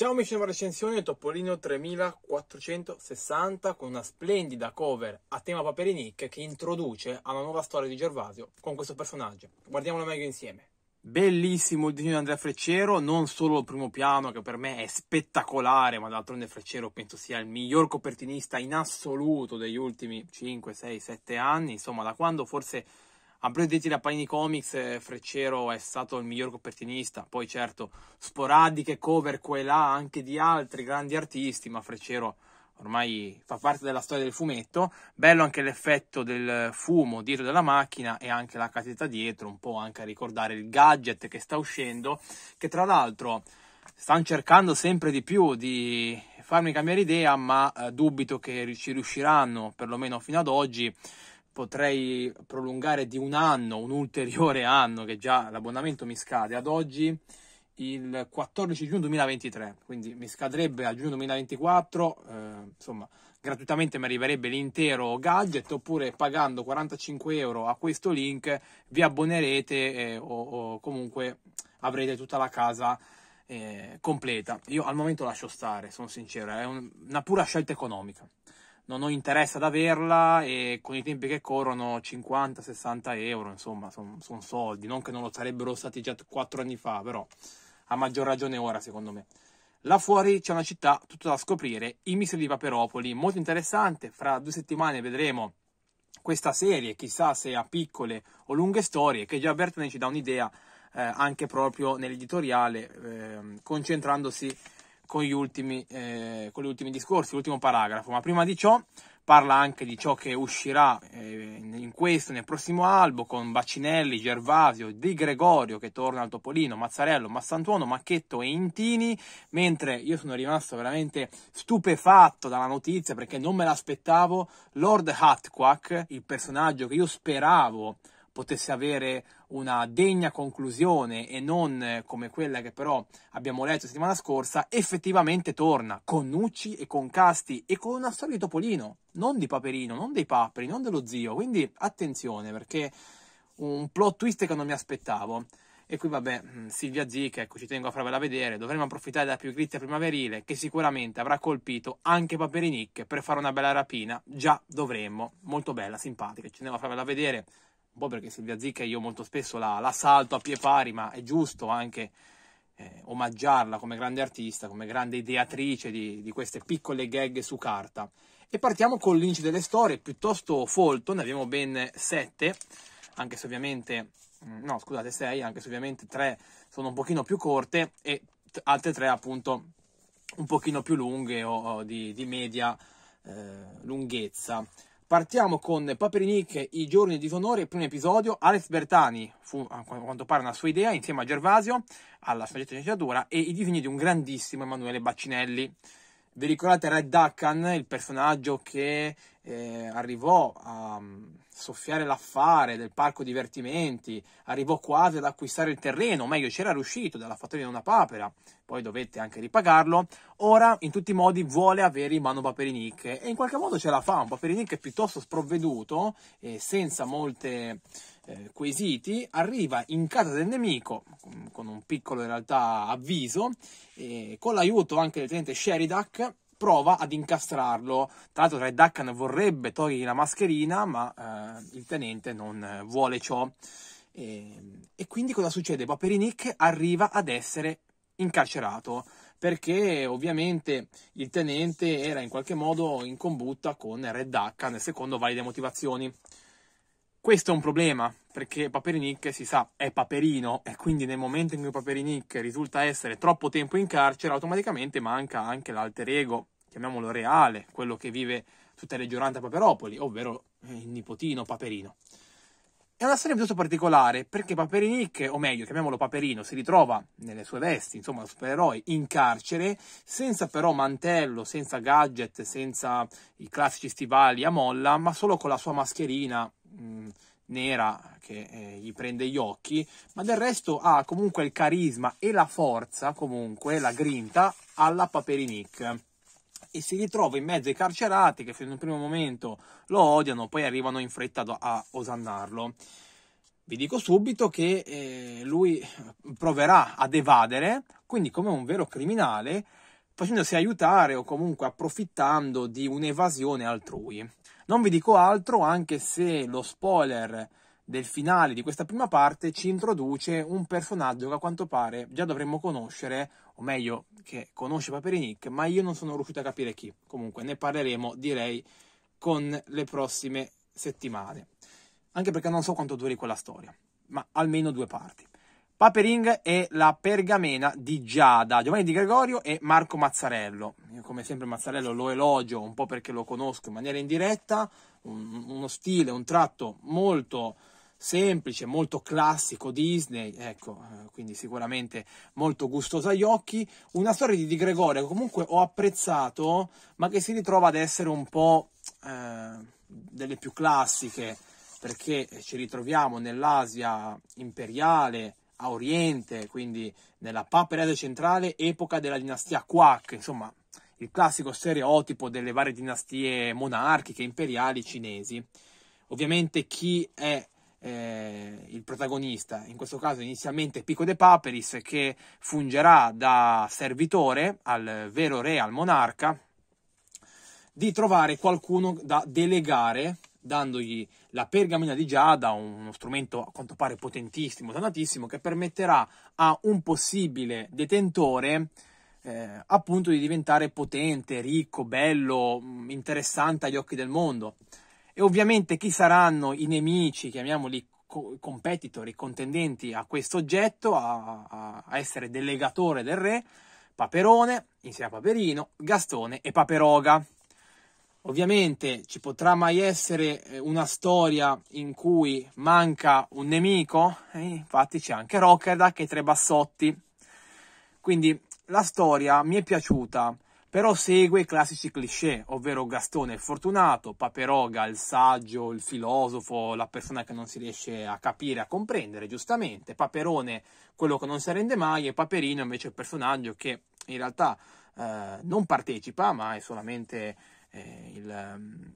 Ciao amici della recensione Topolino 3460 con una splendida cover a tema Paperinic che introduce alla nuova storia di Gervasio con questo personaggio. Guardiamola meglio insieme. Bellissimo il disegno di Andrea Freccero, non solo il primo piano che per me è spettacolare, ma d'altronde Freccero penso sia il miglior copertinista in assoluto degli ultimi 5, 6, 7 anni, insomma da quando forse a Brevetti da Panini Comics eh, Freccero è stato il miglior copertinista, poi certo sporadiche cover qua e là anche di altri grandi artisti, ma Freccero ormai fa parte della storia del fumetto. Bello anche l'effetto del fumo dietro della macchina e anche la casetta dietro, un po' anche a ricordare il gadget che sta uscendo, che tra l'altro stanno cercando sempre di più di farmi cambiare idea, ma eh, dubito che ci riusciranno, perlomeno fino ad oggi potrei prolungare di un anno, un ulteriore anno, che già l'abbonamento mi scade ad oggi, il 14 giugno 2023, quindi mi scadrebbe a giugno 2024, eh, insomma, gratuitamente mi arriverebbe l'intero gadget, oppure pagando 45 euro a questo link vi abbonerete eh, o, o, comunque avrete tutta la casa eh, completa. Io al momento lascio stare, sono sincero, è un, una pura scelta economica non ho interesse ad averla e con i tempi che corrono 50-60 euro, insomma, sono son soldi, non che non lo sarebbero stati già 4 anni fa, però a maggior ragione ora secondo me. Là fuori c'è una città tutta da scoprire, i missili di Paperopoli, molto interessante, fra due settimane vedremo questa serie, chissà se ha piccole o lunghe storie, che già Bertone ci dà un'idea eh, anche proprio nell'editoriale, eh, concentrandosi con gli ultimi, eh, con gli ultimi discorsi, l'ultimo paragrafo, ma prima di ciò parla anche di ciò che uscirà eh, in questo, nel prossimo albo, con Bacinelli, Gervasio, Di Gregorio che torna al Topolino, Mazzarello, Massantuono, Macchetto e Intini, mentre io sono rimasto veramente stupefatto dalla notizia perché non me l'aspettavo, Lord Hatquack, il personaggio che io speravo potesse avere una degna conclusione e non eh, come quella che però abbiamo letto settimana scorsa, effettivamente torna con Nucci e con Casti e con una storia di Topolino, non di Paperino, non dei paperi, non dello zio. Quindi attenzione perché un plot twist che non mi aspettavo. E qui vabbè, mm, Silvia Zica, ecco, ci tengo a farvela vedere, dovremmo approfittare della più grizia primaverile che sicuramente avrà colpito anche Paperinic per fare una bella rapina. Già dovremmo, molto bella, simpatica, ci tengo a farvela vedere un boh, po' perché Silvia Zicca io molto spesso la, la salto a pie pari, ma è giusto anche eh, omaggiarla come grande artista, come grande ideatrice di, di queste piccole gag su carta. E partiamo con l'inci delle storie, piuttosto folto, ne abbiamo ben sette, anche se ovviamente, mm, no scusate 6, anche se ovviamente 3 sono un pochino più corte e altre tre appunto un pochino più lunghe o, o di, di media eh, lunghezza. Partiamo con Paperinic, I giorni di disonore, primo episodio. Alex Bertani fu a quanto pare una sua idea insieme a Gervasio alla soggetto sceneggiatura e i disegni di un grandissimo Emanuele Baccinelli. Vi ricordate Red Duckan, il personaggio che eh, arrivò a mm, soffiare l'affare del parco divertimenti, arrivò quasi ad acquistare il terreno, o meglio c'era riuscito dalla fattoria di una papera, poi dovette anche ripagarlo, ora in tutti i modi vuole avere in mano Paperinic e in qualche modo ce la fa, un Paperinic piuttosto sprovveduto e senza molte eh, quesiti, arriva in casa del nemico mm, con un piccolo in realtà avviso, con l'aiuto anche del tenente Sheridak prova ad incastrarlo. Tra l'altro Red vorrebbe togliergli la mascherina, ma eh, il tenente non eh, vuole ciò. E, ehm, e quindi cosa succede? Paperinic arriva ad essere incarcerato perché ovviamente il tenente era in qualche modo in combutta con Red Duck secondo valide motivazioni. Questo è un problema perché Paperinic si sa è Paperino e quindi nel momento in cui Paperinic risulta essere troppo tempo in carcere automaticamente manca anche l'alter ego, chiamiamolo reale, quello che vive tutte le giornate a Paperopoli, ovvero eh, il nipotino Paperino. È una storia piuttosto particolare perché Paperinic, o meglio, chiamiamolo Paperino, si ritrova nelle sue vesti, insomma, supereroe, in carcere, senza però mantello, senza gadget, senza i classici stivali a molla, ma solo con la sua mascherina. Mh, mm, nera che eh, gli prende gli occhi, ma del resto ha comunque il carisma e la forza, comunque la grinta alla Paperinic. E si ritrova in mezzo ai carcerati che fino a un primo momento lo odiano, poi arrivano in fretta a osannarlo. Vi dico subito che eh, lui proverà ad evadere, quindi come un vero criminale, facendosi aiutare o comunque approfittando di un'evasione altrui. Non vi dico altro, anche se lo spoiler del finale di questa prima parte ci introduce un personaggio che a quanto pare già dovremmo conoscere, o meglio, che conosce Paperinic, ma io non sono riuscito a capire chi. Comunque ne parleremo, direi, con le prossime settimane. Anche perché non so quanto duri quella storia, ma almeno due parti. Papering e la pergamena di Giada, Giovanni Di Gregorio e Marco Mazzarello. Io come sempre Mazzarello lo elogio un po' perché lo conosco in maniera indiretta, un, uno stile, un tratto molto semplice, molto classico Disney, ecco, eh, quindi sicuramente molto gustoso agli occhi. Una storia di Di Gregorio che comunque ho apprezzato, ma che si ritrova ad essere un po' eh, delle più classiche, perché ci ritroviamo nell'Asia imperiale a Oriente, quindi nella Papera centrale, epoca della dinastia Quack, insomma il classico stereotipo delle varie dinastie monarchiche, imperiali cinesi. Ovviamente chi è eh, il protagonista, in questo caso inizialmente Pico de Paperis, che fungerà da servitore al vero re, al monarca, di trovare qualcuno da delegare dandogli la pergamena di Giada, uno strumento a quanto pare potentissimo, tantissimo, che permetterà a un possibile detentore eh, appunto di diventare potente, ricco, bello, mm, interessante agli occhi del mondo. E ovviamente chi saranno i nemici, chiamiamoli competitor, i contendenti a questo oggetto, a, a essere delegatore del re? Paperone, insieme a Paperino, Gastone e Paperoga. Ovviamente ci potrà mai essere eh, una storia in cui manca un nemico, e eh, infatti c'è anche Rockerdack che tre bassotti. Quindi la storia mi è piaciuta, però segue i classici cliché, ovvero Gastone il fortunato, Paperoga il saggio, il filosofo, la persona che non si riesce a capire, a comprendere, giustamente, Paperone quello che non si rende mai e Paperino invece è il personaggio che in realtà eh, non partecipa, ma è solamente eh, il, ehm,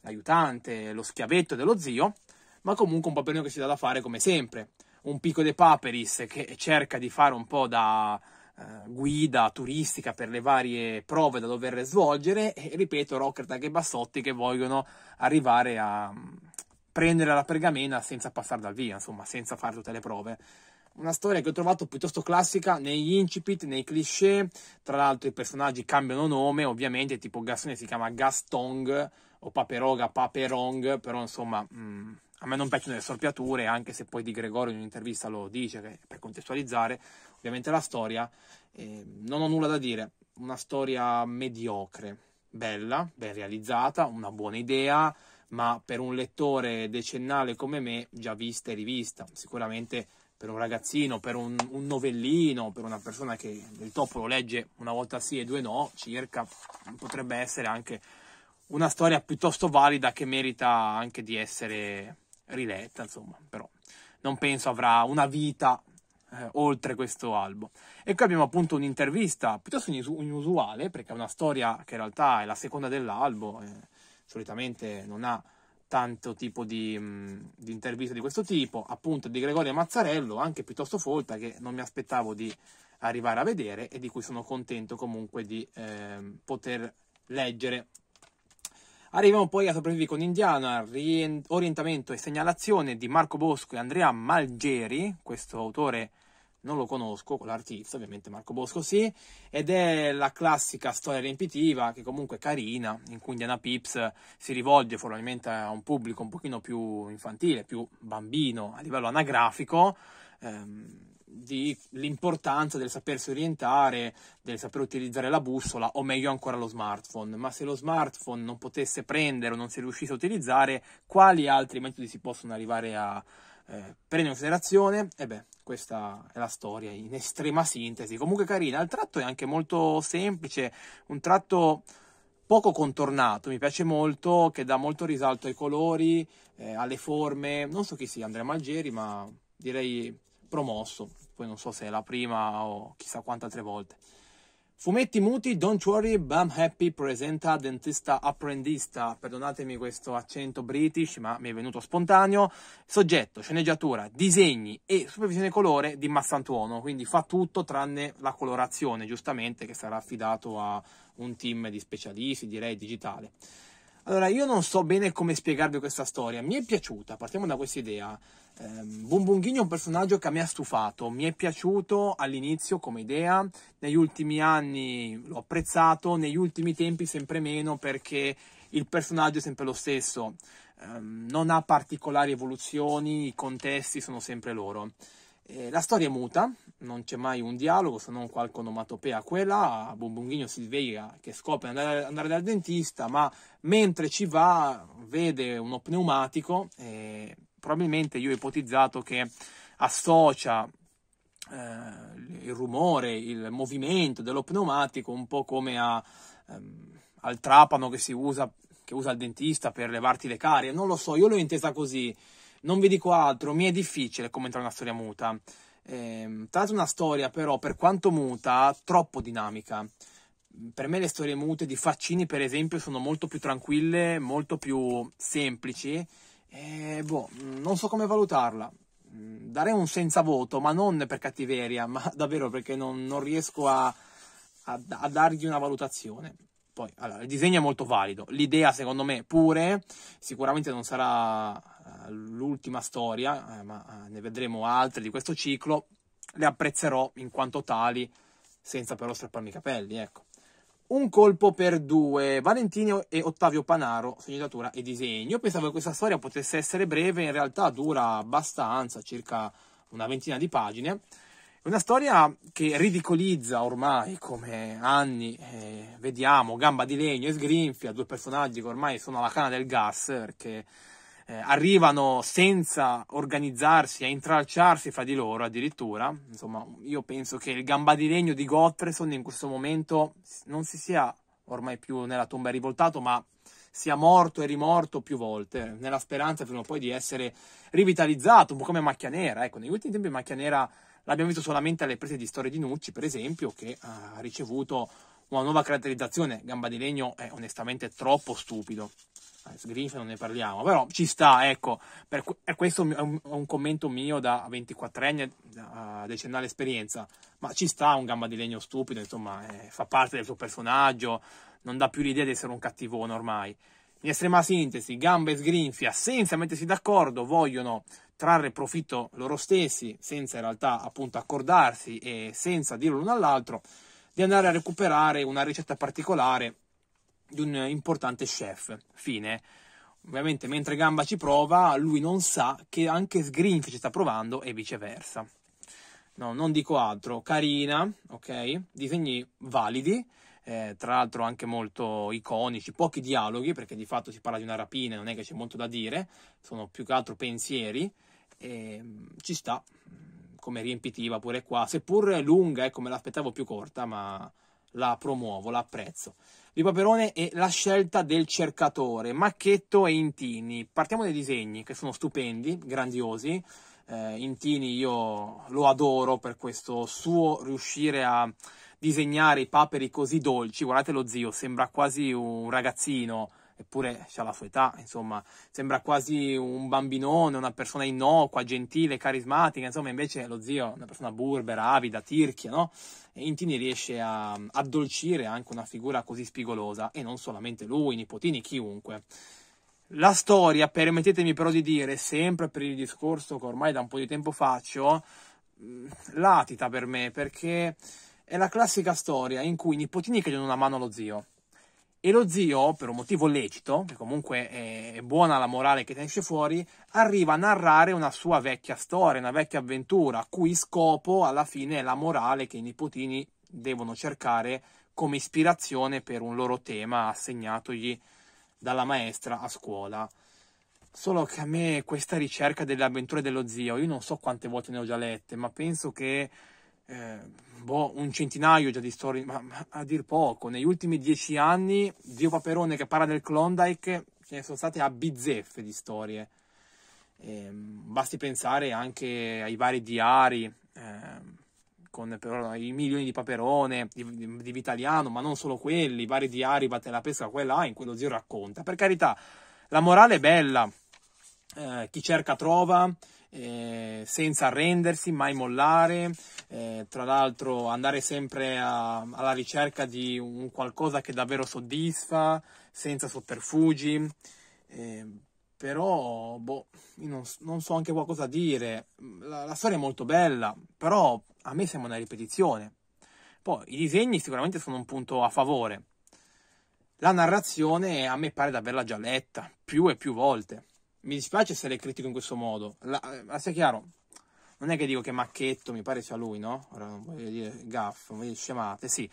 l'aiutante, lo schiavetto dello zio, ma comunque un Paperino che si dà da fare come sempre. Un picco de Paperis che cerca di fare un po' da eh, guida turistica per le varie prove da dover svolgere e ripeto Rockertag e Bassotti che vogliono arrivare a mm, prendere la pergamena senza passare dal via, insomma, senza fare tutte le prove una storia che ho trovato piuttosto classica negli incipit, nei cliché. Tra l'altro, i personaggi cambiano nome, ovviamente, tipo Gassone si chiama Gastong o Paperoga Paperong, però insomma. Mm, a me non piacciono le sorpiature, anche se poi Di Gregorio in un'intervista lo dice per contestualizzare ovviamente la storia. Eh, non ho nulla da dire, una storia mediocre, bella, ben realizzata, una buona idea, ma per un lettore decennale come me già vista e rivista. Sicuramente per un ragazzino, per un, un, novellino, per una persona che il topo lo legge una volta sì e due no, circa, potrebbe essere anche una storia piuttosto valida che merita anche di essere riletta, insomma, però non penso avrà una vita eh, oltre questo albo. E qui abbiamo appunto un'intervista piuttosto inusuale, perché è una storia che in realtà è la seconda dell'albo, eh, solitamente non ha tanto tipo di, mh, di interviste di questo tipo, appunto di Gregorio Mazzarello, anche piuttosto folta, che non mi aspettavo di arrivare a vedere e di cui sono contento comunque di eh, poter leggere. Arriviamo poi a sopravvivi con Indiana, orientamento e segnalazione di Marco Bosco e Andrea Malgeri, questo autore non lo conosco, quell'artista, ovviamente Marco Bosco sì, ed è la classica storia riempitiva che comunque è carina, in cui Indiana Pips si rivolge formalmente a un pubblico un pochino più infantile, più bambino, a livello anagrafico, ehm, dell'importanza del sapersi orientare, del saper utilizzare la bussola o meglio ancora lo smartphone, ma se lo smartphone non potesse prendere o non si riuscisse a utilizzare, quali altri metodi si possono arrivare a, eh, prende in considerazione. E beh, questa è la storia in estrema sintesi. Comunque carina, il tratto è anche molto semplice, un tratto poco contornato, mi piace molto, che dà molto risalto ai colori, eh, alle forme, non so chi sia Andrea Malgeri, ma direi promosso, poi non so se è la prima o chissà quante altre volte. Fumetti muti, don't worry, bam happy presenta dentista apprendista, perdonatemi questo accento british ma mi è venuto spontaneo, soggetto, sceneggiatura, disegni e supervisione colore di Massantuono, quindi fa tutto tranne la colorazione giustamente che sarà affidato a un team di specialisti, direi digitale. Allora, io non so bene come spiegarvi questa storia. Mi è piaciuta, partiamo da questa idea. Um, ehm, Bumbunghini è un personaggio che a me ha stufato. Mi è piaciuto all'inizio come idea, negli ultimi anni l'ho apprezzato, negli ultimi tempi sempre meno perché il personaggio è sempre lo stesso. Um, non ha particolari evoluzioni, i contesti sono sempre loro. Eh, la storia è muta, non c'è mai un dialogo se non qualche onomatopea qua e là. Bumbunghino si sveglia che scopre andare, andare dal dentista, ma mentre ci va vede uno pneumatico. Eh, probabilmente io ho ipotizzato che associa eh, il rumore, il movimento dello pneumatico un po' come a, ehm, al trapano che si usa, che usa il dentista per levarti le carie. Non lo so, io l'ho intesa così. Non vi dico altro, mi è difficile commentare una storia muta. Eh, tra l'altro una storia però, per quanto muta, troppo dinamica. Per me le storie mute di Faccini, per esempio, sono molto più tranquille, molto più semplici. Eh, boh, non so come valutarla. Mm, darei un senza voto, ma non per cattiveria, ma davvero perché non, non riesco a, a, a, dargli una valutazione. Poi, allora, il disegno è molto valido, l'idea secondo me pure, sicuramente non sarà l'ultima storia, eh, ma eh, ne vedremo altre di questo ciclo, le apprezzerò in quanto tali, senza però strapparmi i capelli, ecco. Un colpo per due, Valentino e Ottavio Panaro, segnatura e disegno. pensavo che questa storia potesse essere breve, in realtà dura abbastanza, circa una ventina di pagine. una storia che ridicolizza ormai, come anni eh, vediamo, gamba di legno e sgrinfia, due personaggi che ormai sono alla cana del gas, perché eh, arrivano senza organizzarsi a intralciarsi fra di loro addirittura. Insomma, io penso che il gamba di legno di Gottfredson in questo momento non si sia ormai più nella tomba rivoltato, ma sia morto e rimorto più volte, nella speranza prima o poi di essere rivitalizzato, un po' come Macchia Nera. Ecco, negli ultimi tempi Macchia Nera l'abbiamo visto solamente alle prese di storie di Nucci, per esempio, che ha ricevuto una nuova caratterizzazione. Gamba di legno è onestamente troppo stupido. Grinch non ne parliamo, però ci sta, ecco, per, per questo è un, un, commento mio da 24 anni, da decennale esperienza, ma ci sta un gamba di legno stupido, insomma, eh, fa parte del suo personaggio, non dà più l'idea di essere un cattivone ormai. In estrema sintesi, gambe e Sgrinfia, senza mettersi d'accordo, vogliono trarre profitto loro stessi, senza in realtà appunto accordarsi e senza dirlo l'uno all'altro, di andare a recuperare una ricetta particolare di un importante chef. Fine. Ovviamente mentre Gamba ci prova, lui non sa che anche Sgrinf ci sta provando e viceversa. No, non dico altro. Carina, ok? Disegni validi, eh, tra l'altro anche molto iconici, pochi dialoghi, perché di fatto si parla di una rapina, non è che c'è molto da dire, sono più che altro pensieri. E mm, ci sta mm, come riempitiva pure qua, seppur lunga, ecco, eh, me l'aspettavo più corta, ma la promuovo, la apprezzo. Di Paperone è la scelta del cercatore, Macchetto e Intini. Partiamo dai disegni che sono stupendi, grandiosi. Eh, Intini io lo adoro per questo suo riuscire a disegnare i paperi così dolci. Guardate lo zio, sembra quasi un ragazzino eppure ha la sua età, insomma, sembra quasi un bambinone, una persona innocua, gentile, carismatica, insomma, invece lo zio è una persona burbera, avida, tirchia, no? E Intini riesce a mm, addolcire anche una figura così spigolosa, e non solamente lui, i nipotini, chiunque. La storia, permettetemi però di dire, sempre per il discorso che ormai da un po' di tempo faccio, mm, latita per me, perché è la classica storia in cui i nipotini chiedono una mano allo zio e lo zio, per un motivo lecito, che comunque è buona la morale che ne esce fuori, arriva a narrare una sua vecchia storia, una vecchia avventura, cui scopo alla fine è la morale che i nipotini devono cercare come ispirazione per un loro tema assegnatogli dalla maestra a scuola. Solo che a me questa ricerca delle avventure dello zio, io non so quante volte ne ho già lette, ma penso che eh, boh, un centinaio già di storie, ma, ma, a dir poco, negli ultimi dieci anni, Zio Paperone che parla del Klondike, ce ne sono state a bizzeffe di storie. Eh, basti pensare anche ai vari diari, eh, con però, i milioni di Paperone, di, di, Vitaliano, ma non solo quelli, i vari diari, Batte la pesca, quella in quello zio racconta. Per carità, la morale è bella, eh, chi cerca trova, eh, senza arrendersi, mai mollare, eh, tra l'altro andare sempre a, alla ricerca di un qualcosa che davvero soddisfa, senza sotterfugi. Eh, però, boh, io non, non, so anche qualcosa dire. La, la storia è molto bella, però a me sembra una ripetizione. Poi i disegni sicuramente sono un punto a favore. La narrazione a me pare di averla già letta più e più volte mi dispiace essere critico in questo modo, la, ma sia chiaro, non è che dico che Macchetto, mi pare sia lui, no? Ora non voglio dire gaff, non voglio dire scemate, sì,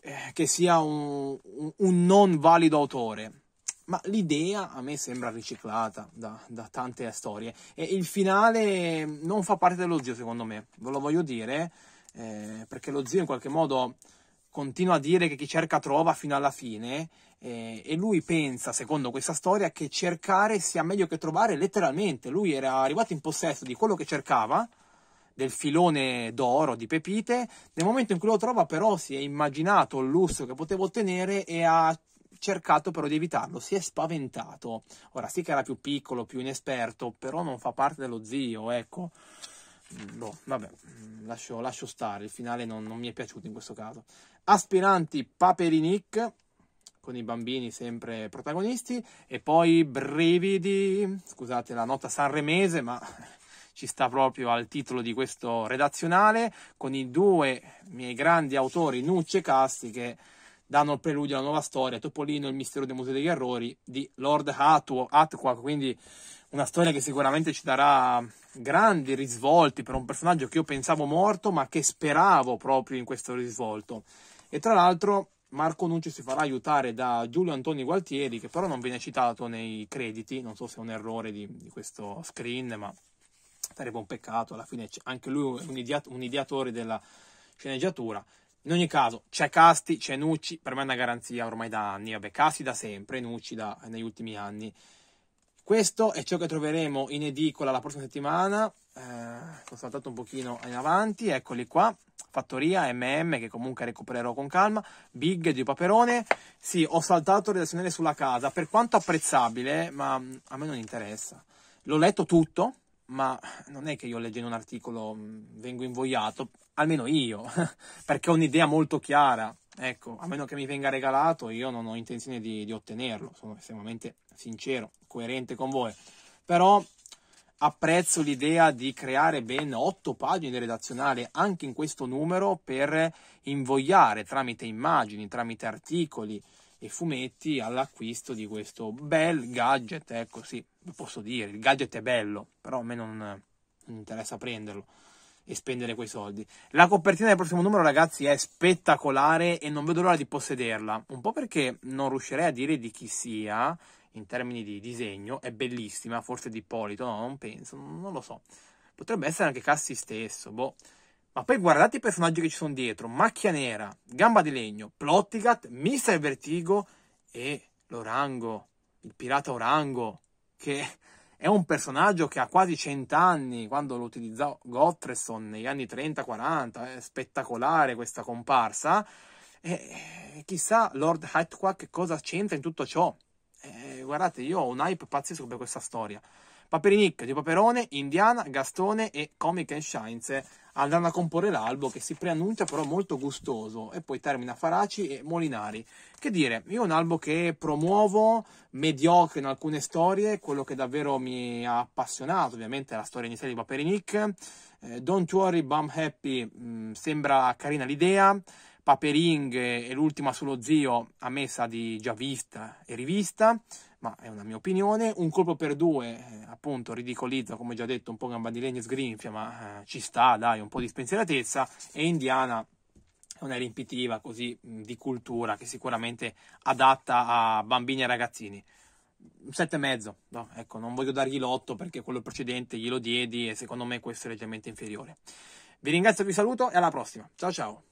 eh, che sia un, un, un, non valido autore. Ma l'idea a me sembra riciclata da, da tante storie e il finale non fa parte dello zio secondo me, ve lo voglio dire, eh, perché lo zio in qualche modo continua a dire che chi cerca trova fino alla fine eh, e lui pensa, secondo questa storia, che cercare sia meglio che trovare letteralmente. Lui era arrivato in possesso di quello che cercava, del filone d'oro di Pepite. Nel momento in cui lo trova, però, si è immaginato il lusso che poteva ottenere e ha cercato però di evitarlo, si è spaventato. Ora sì che era più piccolo, più inesperto, però non fa parte dello zio, ecco. Mm, boh, vabbè, mm, lascio, lascio stare, il finale non, non mi è piaciuto in questo caso. Aspiranti Paperinic con i bambini sempre protagonisti e poi Brividi, scusate la nota sanremese, ma ci sta proprio al titolo di questo redazionale, con i due miei grandi autori Nucci e Casti che danno il preludio alla nuova storia, Topolino e il mistero del Museo degli Errori di Lord Atwa, Atwa quindi una storia che sicuramente ci darà grandi risvolti per un personaggio che io pensavo morto ma che speravo proprio in questo risvolto. E tra l'altro Marco Nucci si farà aiutare da Giulio Antoni Gualtieri, che però non viene citato nei crediti, non so se è un errore di, di questo screen, ma sarebbe un peccato, alla fine anche lui è un, ideat- un ideatore della sceneggiatura. In ogni caso, c'è Casti, c'è Nucci, per me è una garanzia ormai da anni, vabbè, Casti da sempre, Nucci da, negli ultimi anni. Questo è ciò che troveremo in edicola la prossima settimana. Eh, ho saltato un pochino in avanti, eccoli qua. Fattoria, MM, che comunque recupererò con calma. Big di Paperone. Sì, ho saltato redazionale sulla casa, per quanto apprezzabile, ma a me non interessa. L'ho letto tutto, ma non è che io leggendo un articolo mm, vengo invogliato, almeno io, perché ho un'idea molto chiara. Ecco, a meno che mi venga regalato, io non ho intenzione di, di ottenerlo, sono estremamente sincero, coerente con voi. Però apprezzo l'idea di creare ben otto pagine redazionali anche in questo numero per invogliare tramite immagini, tramite articoli, e fumetti all'acquisto di questo bel gadget, ecco sì, vi posso dire, il gadget è bello, però a me non, non interessa prenderlo e spendere quei soldi. La copertina del prossimo numero, ragazzi, è spettacolare e non vedo l'ora di possederla. Un po' perché non riuscirei a dire di chi sia in termini di disegno, è bellissima, forse di Ippolito, no, non penso, non lo so. Potrebbe essere anche Cassi stesso, boh. Ma poi guardate i personaggi che ci sono dietro: Macchia Nera, Gamba di Legno, Plottigat, Mister Vertigo e l'Orango, il pirata Orango, che è un personaggio che ha quasi 100 anni quando lo utilizzò Gottresson negli anni 30-40. È spettacolare questa comparsa. E eh, chissà Lord Hatqua che cosa c'entra in tutto ciò. E eh, guardate, io ho un hype pazzesco per questa storia. Paperinic di Paperone, Indiana, Gastone e Comic and Science andranno a comporre l'albo che si preannuncia però molto gustoso e poi termina Faraci e Molinari. Che dire, io un albo che promuovo, mediocre in alcune storie, quello che davvero mi ha appassionato ovviamente è la storia iniziale di Paperinic. eh, Don't Worry Bum Happy mm, sembra carina l'idea, Papering e l'ultima sullo zio a messa di già vista e rivista, ma è una mia opinione. Un colpo per due, eh, appunto, ridicolizza, come già detto, un po' gamba di legno sgrinfia, ma eh, ci sta, dai, un po' di spensieratezza. E Indiana è una riempitiva così di cultura che sicuramente adatta a bambini e ragazzini. Un 7,5, no, ecco, non voglio dargli l'otto perché quello precedente glielo diedi e secondo me questo è leggermente inferiore. Vi ringrazio, vi saluto e alla prossima. Ciao ciao.